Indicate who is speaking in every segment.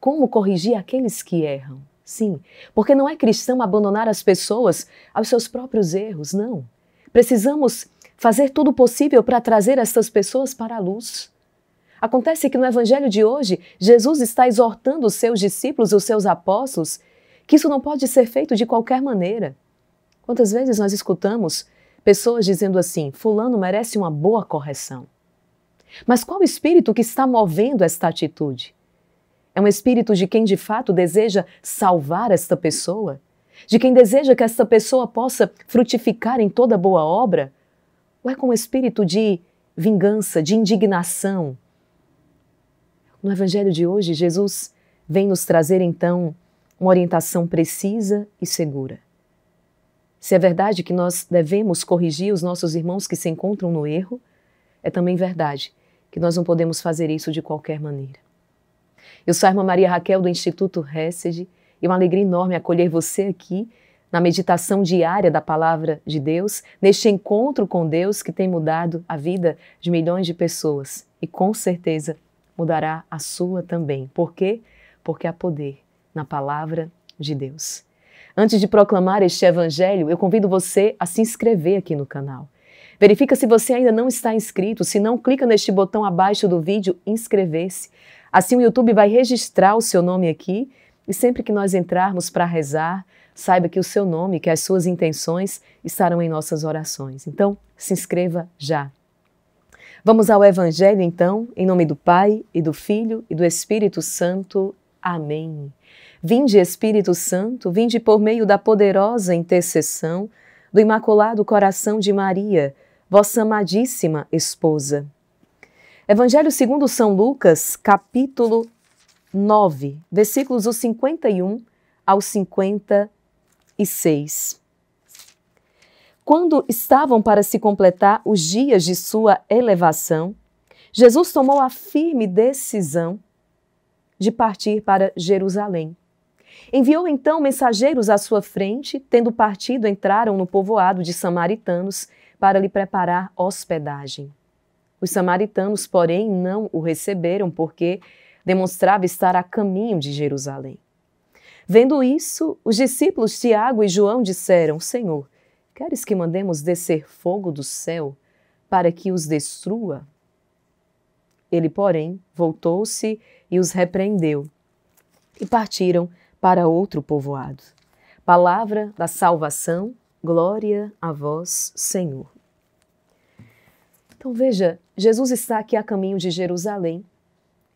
Speaker 1: como corrigir aqueles que erram. Sim, porque não é cristão abandonar as pessoas aos seus próprios erros, não. Precisamos fazer tudo possível para trazer essas pessoas para a luz. Acontece que no evangelho de hoje, Jesus está exortando os seus discípulos, os seus apóstolos, que isso não pode ser feito de qualquer maneira. Quantas vezes nós escutamos pessoas dizendo assim: Fulano merece uma boa correção. Mas qual o espírito que está movendo esta atitude? É um espírito de quem de fato deseja salvar esta pessoa? De quem deseja que esta pessoa possa frutificar em toda boa obra? Ou é com um espírito de vingança, de indignação? No Evangelho de hoje, Jesus vem nos trazer então uma orientação precisa e segura. Se é verdade que nós devemos corrigir os nossos irmãos que se encontram no erro, é também verdade que nós não podemos fazer isso de qualquer maneira. Eu sou a irmã Maria Raquel do Instituto Hesed e é uma alegria enorme acolher você aqui na meditação diária da palavra de Deus, neste encontro com Deus que tem mudado a vida de milhões de pessoas e com certeza mudará a sua também. Por quê? Porque há poder na palavra de Deus. Antes de proclamar este evangelho, eu convido você a se inscrever aqui no canal. Verifica se você ainda não está inscrito, se não clica neste botão abaixo do vídeo inscrever-se Assim, o YouTube vai registrar o seu nome aqui e sempre que nós entrarmos para rezar, saiba que o seu nome, que as suas intenções estarão em nossas orações. Então, se inscreva já. Vamos ao Evangelho, então, em nome do Pai e do Filho e do Espírito Santo. Amém. Vinde, Espírito Santo, vinde por meio da poderosa intercessão do Imaculado Coração de Maria, vossa amadíssima esposa. Evangelho segundo São Lucas, capítulo 9, versículos do 51 ao 56. Quando estavam para se completar os dias de sua elevação, Jesus tomou a firme decisão de partir para Jerusalém. Enviou então mensageiros à sua frente, tendo partido, entraram no povoado de samaritanos para lhe preparar hospedagem. Os samaritanos, porém, não o receberam porque demonstrava estar a caminho de Jerusalém. Vendo isso, os discípulos Tiago e João disseram: Senhor, queres que mandemos descer fogo do céu para que os destrua? Ele, porém, voltou-se e os repreendeu e partiram para outro povoado. Palavra da salvação, glória a vós, Senhor. Então veja, Jesus está aqui a caminho de Jerusalém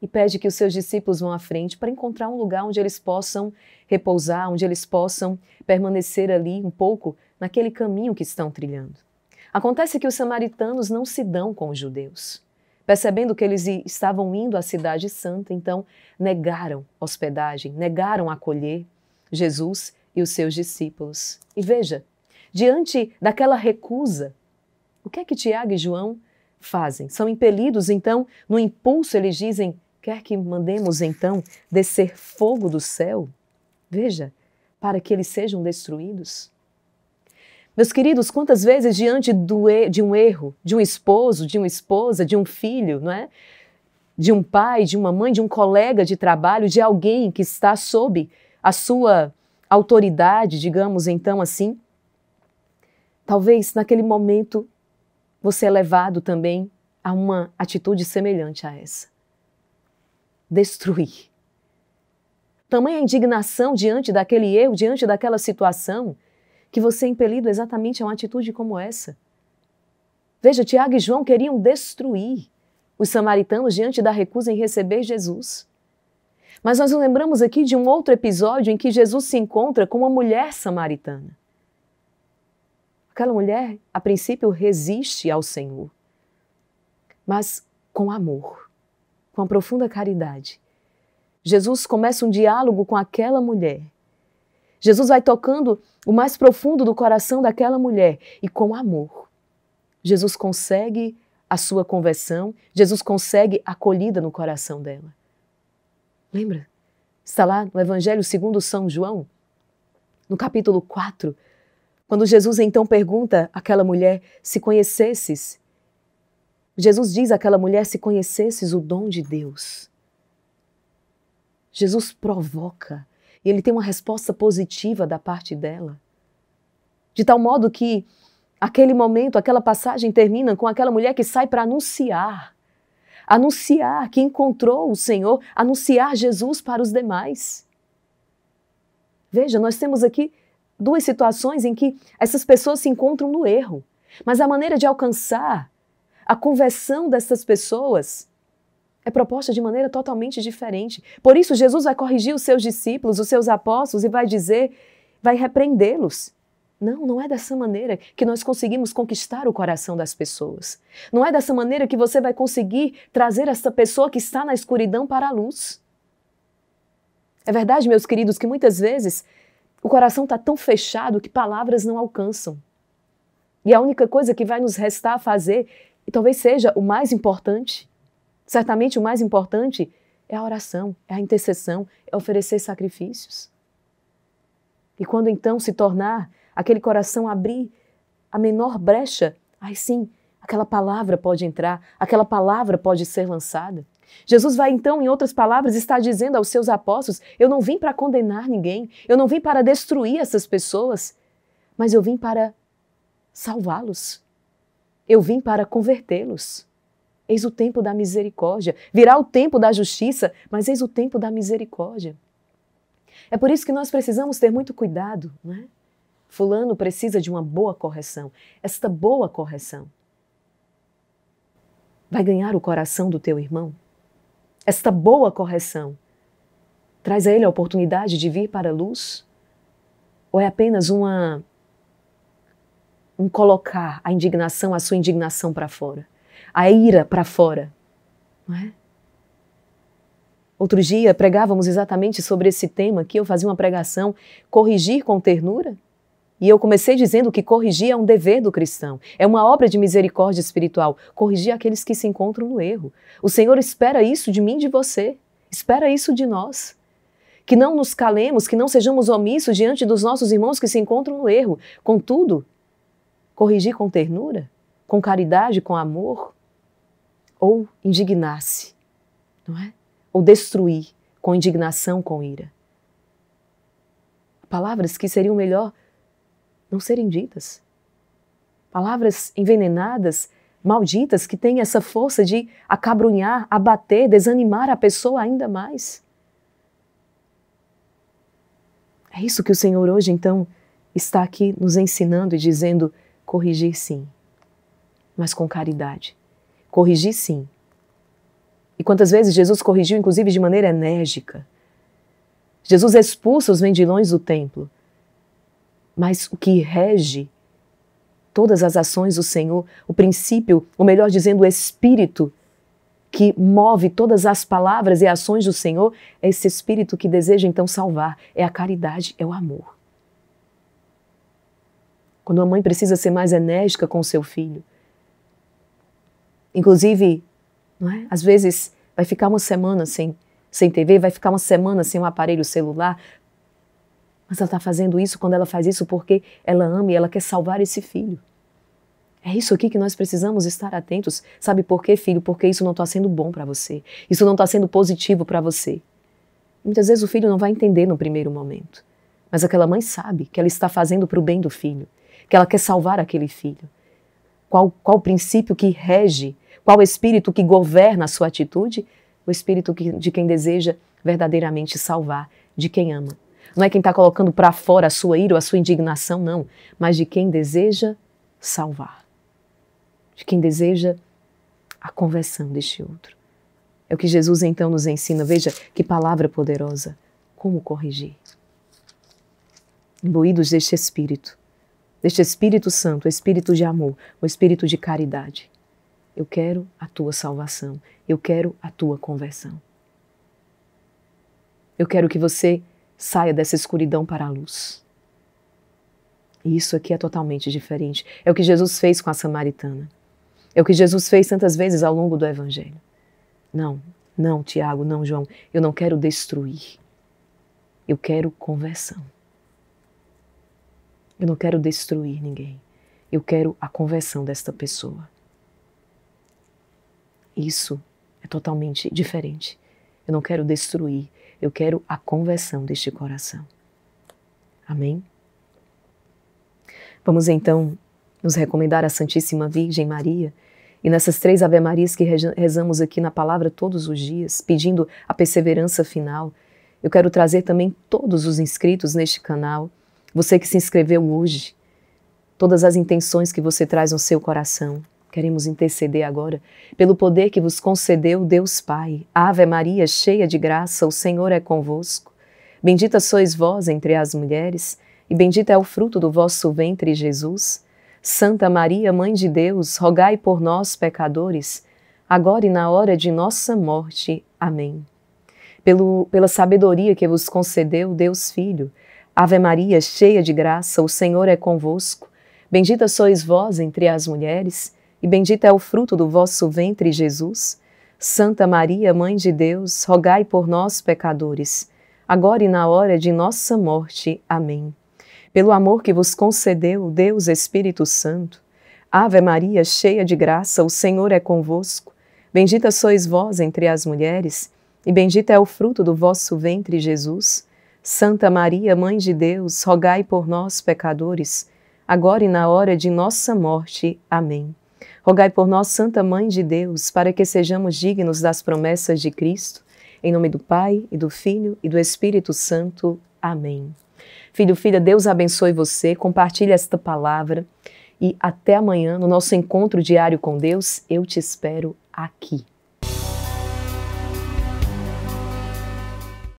Speaker 1: e pede que os seus discípulos vão à frente para encontrar um lugar onde eles possam repousar, onde eles possam permanecer ali um pouco naquele caminho que estão trilhando. Acontece que os samaritanos não se dão com os judeus. Percebendo que eles estavam indo à Cidade Santa, então negaram hospedagem, negaram acolher Jesus e os seus discípulos. E veja, diante daquela recusa, o que é que Tiago e João fazem. São impelidos, então, no impulso, eles dizem: Quer que mandemos, então, descer fogo do céu? Veja, para que eles sejam destruídos. Meus queridos, quantas vezes diante de um erro, de um esposo, de uma esposa, de um filho, não é? De um pai, de uma mãe, de um colega de trabalho, de alguém que está sob a sua autoridade, digamos então assim, talvez naquele momento você é levado também a uma atitude semelhante a essa. Destruir. Tamanha indignação diante daquele erro, diante daquela situação, que você é impelido exatamente a uma atitude como essa. Veja, Tiago e João queriam destruir os samaritanos diante da recusa em receber Jesus. Mas nós nos lembramos aqui de um outro episódio em que Jesus se encontra com uma mulher samaritana. Aquela mulher, a princípio, resiste ao Senhor, mas com amor, com a profunda caridade. Jesus começa um diálogo com aquela mulher. Jesus vai tocando o mais profundo do coração daquela mulher e com amor. Jesus consegue a sua conversão, Jesus consegue acolhida no coração dela. Lembra? Está lá no Evangelho segundo São João, no capítulo 4, quando Jesus então pergunta àquela mulher: se conhecesses, Jesus diz àquela mulher: se conhecesses o dom de Deus. Jesus provoca e ele tem uma resposta positiva da parte dela. De tal modo que aquele momento, aquela passagem termina com aquela mulher que sai para anunciar anunciar que encontrou o Senhor, anunciar Jesus para os demais. Veja, nós temos aqui duas situações em que essas pessoas se encontram no erro. Mas a maneira de alcançar a conversão dessas pessoas é proposta de maneira totalmente diferente. Por isso, Jesus vai corrigir os seus discípulos, os seus apóstolos, e vai dizer, vai repreendê-los. Não, não é dessa maneira que nós conseguimos conquistar o coração das pessoas. Não é dessa maneira que você vai conseguir trazer essa pessoa que está na escuridão para a luz. É verdade, meus queridos, que muitas vezes o coração está tão fechado que palavras não alcançam. E a única coisa que vai nos restar a fazer, e talvez seja o mais importante, certamente o mais importante, é a oração, é a intercessão, é oferecer sacrifícios. E quando então se tornar aquele coração abrir a menor brecha, aí sim, aquela palavra pode entrar, aquela palavra pode ser lançada. Jesus vai então, em outras palavras, estar dizendo aos seus apóstolos: Eu não vim para condenar ninguém, eu não vim para destruir essas pessoas, mas eu vim para salvá-los. Eu vim para convertê-los. Eis o tempo da misericórdia. Virá o tempo da justiça, mas eis o tempo da misericórdia. É por isso que nós precisamos ter muito cuidado, não é? Fulano precisa de uma boa correção. Esta boa correção vai ganhar o coração do teu irmão? esta boa correção? Traz a ele a oportunidade de vir para a luz? Ou é apenas uma um colocar a indignação, a sua indignação para fora, a ira para fora, não é? Outro dia pregávamos exatamente sobre esse tema que eu fazia uma pregação, corrigir com ternura. E eu comecei dizendo que corrigir é um dever do cristão, é uma obra de misericórdia espiritual, corrigir aqueles que se encontram no erro. O Senhor espera isso de mim e de você, espera isso de nós. Que não nos calemos, que não sejamos omissos diante dos nossos irmãos que se encontram no erro. Contudo, corrigir com ternura, com caridade, com amor, ou indignar-se, não é? Ou destruir com indignação, com ira. Palavras que seriam melhor não serem ditas. Palavras envenenadas, malditas, que têm essa força de acabrunhar, abater, desanimar a pessoa ainda mais. É isso que o Senhor hoje, então, está aqui nos ensinando e dizendo: corrigir sim, mas com caridade. Corrigir sim. E quantas vezes Jesus corrigiu, inclusive de maneira enérgica. Jesus expulsa os vendilhões do templo mas o que rege todas as ações do Senhor, o princípio, ou melhor dizendo, o espírito que move todas as palavras e ações do Senhor, é esse espírito que deseja então salvar, é a caridade, é o amor. Quando a mãe precisa ser mais enérgica com o seu filho, inclusive, não é? Às vezes vai ficar uma semana sem sem TV, vai ficar uma semana sem um aparelho celular, mas ela está fazendo isso quando ela faz isso porque ela ama e ela quer salvar esse filho. É isso aqui que nós precisamos estar atentos. Sabe por quê, filho? Porque isso não está sendo bom para você. Isso não está sendo positivo para você. Muitas vezes o filho não vai entender no primeiro momento. Mas aquela mãe sabe que ela está fazendo para o bem do filho, que ela quer salvar aquele filho. Qual, qual princípio que rege, qual espírito que governa a sua atitude? O espírito que, de quem deseja verdadeiramente salvar, de quem ama. Não é quem está colocando para fora a sua ira ou a sua indignação, não. Mas de quem deseja salvar. De quem deseja a conversão deste outro. É o que Jesus então nos ensina. Veja que palavra poderosa. Como corrigir. Imbuídos deste Espírito, deste Espírito Santo, o Espírito de amor, o Espírito de caridade. Eu quero a tua salvação. Eu quero a tua conversão. Eu quero que você saia dessa escuridão para a luz. E isso aqui é totalmente diferente. É o que Jesus fez com a samaritana. É o que Jesus fez tantas vezes ao longo do Evangelho. Não, não, Tiago, não, João, eu não quero destruir. Eu quero conversão. Eu não quero destruir ninguém. Eu quero a conversão desta pessoa. Isso é totalmente diferente. Eu não quero destruir, eu quero a conversão deste coração. Amém? Vamos então nos recomendar à Santíssima Virgem Maria e nessas três Ave Marias que rezamos aqui na palavra todos os dias, pedindo a perseverança final. Eu quero trazer também todos os inscritos neste canal, você que se inscreveu hoje, todas as intenções que você traz no seu coração. Queremos interceder agora pelo poder que vos concedeu Deus Pai. Ave Maria, cheia de graça, o Senhor é convosco. Bendita sois vós entre as mulheres, e bendito é o fruto do vosso ventre, Jesus. Santa Maria, Mãe de Deus, rogai por nós, pecadores, agora e na hora de nossa morte. Amém. Pelo, pela sabedoria que vos concedeu Deus Filho, Ave Maria, cheia de graça, o Senhor é convosco. Bendita sois vós entre as mulheres, e bendito é o fruto do vosso ventre, Jesus. Santa Maria, Mãe de Deus, rogai por nós, pecadores, agora e na hora de nossa morte. Amém. Pelo amor que vos concedeu Deus Espírito Santo, Ave Maria, cheia de graça, o Senhor é convosco. Bendita sois vós entre as mulheres, e bendito é o fruto do vosso ventre, Jesus. Santa Maria, Mãe de Deus, rogai por nós, pecadores, agora e na hora de nossa morte. Amém. Rogai por nós, Santa Mãe de Deus, para que sejamos dignos das promessas de Cristo. Em nome do Pai, e do Filho, e do Espírito Santo. Amém. Filho, filha, Deus abençoe você, compartilhe esta palavra e até amanhã no nosso encontro diário com Deus. Eu te espero aqui.